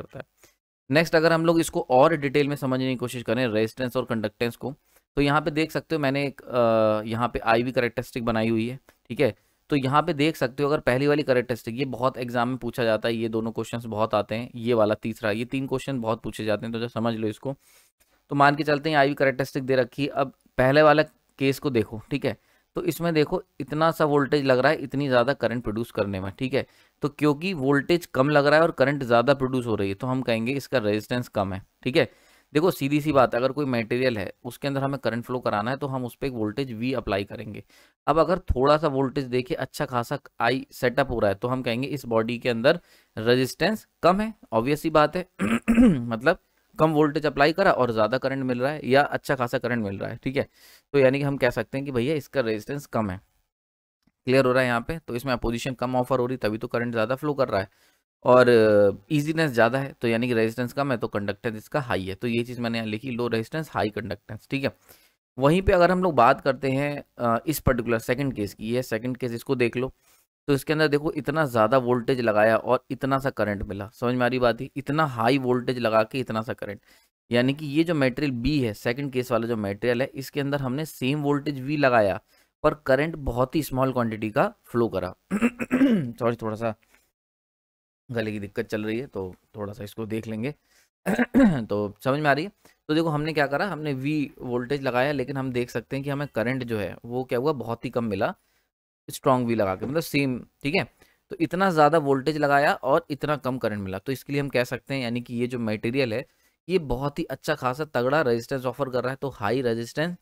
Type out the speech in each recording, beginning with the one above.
करता है नेक्स्ट अगर हम लोग इसको और डिटेल में समझने की कोशिश करें रेजिस्टेंस और कंडक्टेंस को तो यहाँ पे देख सकते हो मैंने एक यहाँ पे आई वी करेक्टरिस्टिक बनाई हुई है ठीक है तो यहाँ पे देख सकते हो अगर पहली वाली करेक्टरिस्टिक ये बहुत एग्जाम में पूछा जाता है ये दोनों क्वेश्चन बहुत आते हैं ये वाला तीसरा ये तीन क्वेश्चन बहुत पूछे जाते हैं तो जब समझ लो इसको तो मान के चलते हैं आई वी करेक्टरिस्टिक दे रखी है अब पहले वाला केस को देखो ठीक है तो इसमें देखो इतना सा वोल्टेज लग रहा है इतनी ज़्यादा करंट प्रोड्यूस करने में ठीक है तो क्योंकि वोल्टेज कम लग रहा है और करंट ज़्यादा प्रोड्यूस हो रही है तो हम कहेंगे इसका रेजिस्टेंस कम है ठीक है देखो सीधी सी बात है अगर कोई मटेरियल है उसके अंदर हमें करंट फ्लो कराना है तो हम उस पर एक वोल्टेज वी अप्लाई करेंगे अब अगर थोड़ा सा वोल्टेज देखे अच्छा खासा आई सेटअप हो रहा है तो हम कहेंगे इस बॉडी के अंदर रजिस्टेंस कम है ऑब्वियस ही बात है मतलब कम वोल्टेज अप्लाई करा और ज़्यादा करंट मिल रहा है या अच्छा खासा करंट मिल रहा है ठीक है तो यानी कि हम कह सकते हैं कि भैया इसका रेजिस्टेंस कम है क्लियर हो रहा है यहाँ पे तो इसमें अपोजिशन कम ऑफर हो रही तभी तो करंट ज़्यादा फ्लो कर रहा है और ईजीनेस ज़्यादा है तो यानी कि रेजिस्टेंस कम है तो कंडक्टेंस इसका हाई है तो ये चीज़ मैंने यहाँ लिखी लो रेजिस्टेंस हाई कंडक्टेंस ठीक है वहीं पे अगर हम लोग बात करते हैं इस पर्टिकुलर सेकंड केस की ये सेकंड केस इसको देख लो तो इसके अंदर देखो इतना ज़्यादा वोल्टेज लगाया और इतना सा करंट मिला समझ में आ रही बात है इतना हाई वोल्टेज लगा के इतना सा करंट यानी कि ये जो मेटेरियल बी है सेकंड केस वाला जो मेटेरियल है इसके अंदर हमने सेम वोल्टेज वी लगाया पर करंट बहुत ही स्मॉल क्वांटिटी का फ्लो करा सॉरी थोड़ा सा गले की दिक्कत चल रही है तो थोड़ा सा इसको देख लेंगे तो समझ में आ रही है तो देखो हमने क्या करा हमने वी वोल्टेज लगाया लेकिन हम देख सकते हैं कि हमें करंट जो है वो क्या हुआ बहुत ही कम मिला स्ट्रॉन्ग वी लगा के मतलब सेम ठीक है तो इतना ज़्यादा वोल्टेज लगाया और इतना कम करंट मिला तो इसके लिए हम कह सकते हैं यानी कि ये जो मटेरियल है ये बहुत ही अच्छा खासा तगड़ा रेजिस्टेंस ऑफर कर रहा है तो हाई रेजिस्टेंस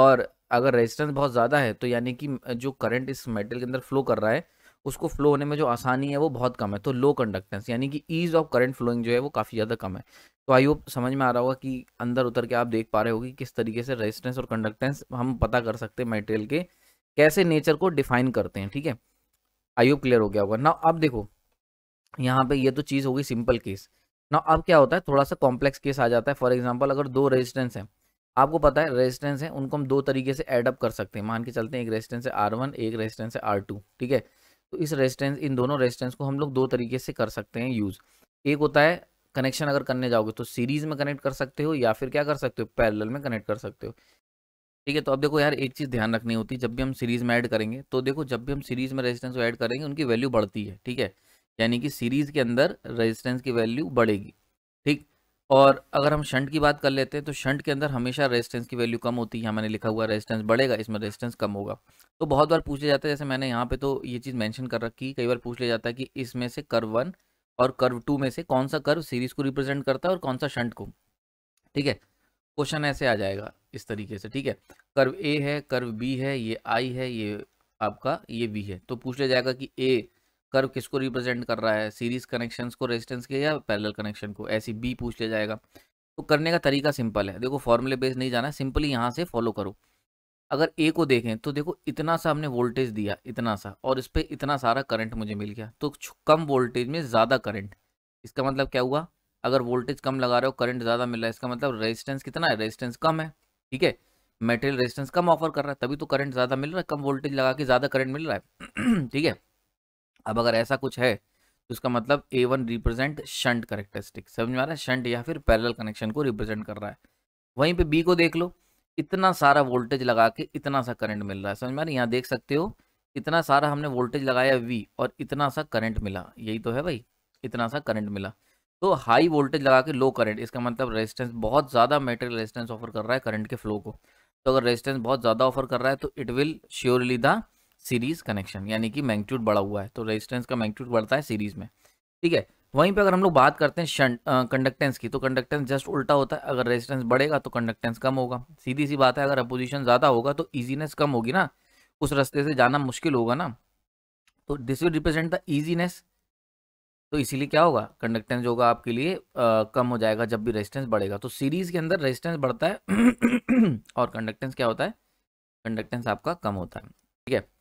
और अगर रेजिस्टेंस बहुत ज़्यादा है तो यानी कि जो करंट इस मेटल के अंदर फ्लो कर रहा है उसको फ्लो होने में जो आसानी है वो बहुत कम है तो लो कंडक्टेंस यानी कि ईज ऑफ करंट फ्लोइंग जो है वो काफ़ी ज़्यादा कम है तो आई होप समझ में आ रहा होगा कि अंदर उतर के आप देख पा रहे होगी किस तरीके से रेजिस्टेंस और कंडक्टेंस हम पता कर सकते हैं मेटेरियल के कैसे नेचर को डिफाइन करते हैं ठीक है आयु क्लियर हो गया होगा ना अब देखो यहाँ पे ये तो चीज़ होगी सिंपल केस ना अब क्या होता है थोड़ा सा कॉम्प्लेक्स केस आ जाता है फॉर एग्जाम्पल अगर दो रेजिस्टेंस हैं आपको पता है रेजिस्टेंस है उनको हम दो तरीके से एडअप कर सकते हैं मान के चलते हैं एक रेजिस्टेंस है आर वन एक रेजिस्टेंस है आर टू ठीक है तो इस रेजिस्टेंस इन दोनों रेजिस्टेंस को हम लोग दो तरीके से कर सकते हैं यूज़ एक होता है कनेक्शन अगर करने जाओगे तो सीरीज में कनेक्ट कर सकते हो या फिर क्या कर सकते हो पैरेलल में कनेक्ट कर सकते हो ठीक है तो अब देखो यार एक चीज़ ध्यान रखनी होती है जब भी हम सीरीज़ में ऐड करेंगे तो देखो जब भी हम सीरीज़ में रेजिस्टेंस को ऐड करेंगे उनकी वैल्यू बढ़ती है ठीक है यानी कि सीरीज़ के अंदर रेजिस्टेंस की वैल्यू बढ़ेगी ठीक और अगर हम शंट की बात कर लेते हैं तो शंट के अंदर हमेशा रेजिस्टेंस की वैल्यू कम होती है यहाँ मैंने लिखा हुआ रेजिस्टेंस बढ़ेगा इसमें रेजिस्टेंस कम होगा तो बहुत बार पूछे जाते हैं जैसे मैंने यहाँ पे तो ये चीज़ मेंशन कर रखी कई बार पूछ लिया जाता है कि इसमें से कर्व वन और कर्व टू में से कौन सा कर्व सीरीज को रिप्रेजेंट करता है और कौन सा शंट को ठीक है क्वेश्चन ऐसे आ जाएगा इस तरीके से ठीक है कर्व ए है कर्व बी है ये आई है ये आपका ये बी है तो पूछ लिया जाएगा कि ए कर्व किसको रिप्रेजेंट कर रहा है सीरीज कनेक्शंस को रेजिस्टेंस के या पैरेलल कनेक्शन को ऐसी बी पूछ लिया जाएगा तो करने का तरीका सिंपल है देखो फॉर्मूले बेस नहीं जाना सिंपली यहाँ से फॉलो करो अगर ए को देखें तो देखो इतना सा हमने वोल्टेज दिया इतना सा और इस पर इतना सारा करंट मुझे मिल गया तो कम वोल्टेज में ज़्यादा करंट इसका मतलब क्या हुआ अगर वोल्टेज कम लगा रहे हो करंट ज़्यादा मिल रहा है इसका मतलब रेजिस्टेंस कितना है रेजिस्टेंस कम है ठीक है मेटेरियल रेजिस्टेंस कम ऑफर कर रहा है तभी तो करंट ज़्यादा मिल रहा है कम वोल्टेज लगा के ज़्यादा करंट मिल रहा है ठीक है अब अगर ऐसा कुछ है तो इसका मतलब A one represent shunt characteristic समझ में आ रहा है शंट या फिर पैरल कनेक्शन को रिप्रेजेंट कर रहा है वहीं पर बी को देख लो इतना सारा वोल्टेज लगा के इतना सा करंट मिल रहा है समझ में आ रहा है यहाँ देख सकते हो इतना सारा हमने वोल्टेज लगाया वी और इतना सा करंट मिला यही तो है भाई इतना सा करंट मिला तो हाई वोल्टेज लगा के लो करंट इसका मतलब रेजिस्टेंस बहुत ज़्यादा मेटेरियल रेजिस्टेंस ऑफर कर रहा है करंट के फ्लो को तो अगर रेजिस्टेंस बहुत ज़्यादा ऑफर कर रहा है तो it will surely the series connection यानी कि मैंगट्यूड बढ़ा हुआ है तो रेजिस्टेंस का मैंगट्यूड बढ़ता है सीरीज में ठीक है वहीं पर अगर हम लोग बात करते हैं शंट कंडक्टेंस की तो कंडक्टेंस जस्ट उल्टा होता है अगर रेजिस्टेंस बढ़ेगा तो कंडक्टेंस कम होगा सीधी सी बात है अगर अपोजिशन ज़्यादा होगा तो ईजीनेस कम होगी ना उस रास्ते से जाना मुश्किल होगा ना तो this will represent the easiness तो इसीलिए क्या होगा कंडक्टेंस होगा आपके लिए आ, कम हो जाएगा जब भी रेजिस्टेंस बढ़ेगा तो सीरीज के अंदर रेजिस्टेंस बढ़ता है और कंडक्टेंस क्या होता है कंडक्टेंस आपका कम होता है ठीक है